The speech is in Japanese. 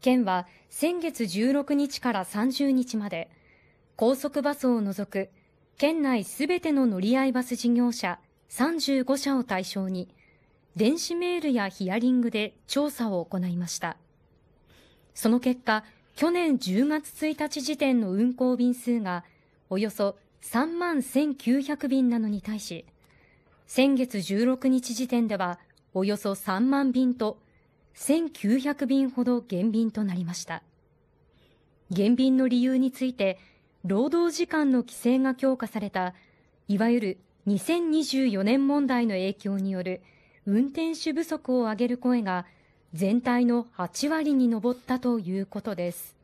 県は先月16日から30日まで、高速バスを除く県内すべての乗り合いバス事業者35社を対象に、電子メールやヒアリングで調査を行いました。その結果、去年10月1日時点の運行便数がおよそ3万1900便なのに対し、先月16日時点ではおよそ3万便と1900便ほど減便となりました減便の理由について労働時間の規制が強化されたいわゆる2024年問題の影響による運転手不足を上げる声が全体の8割に上ったということです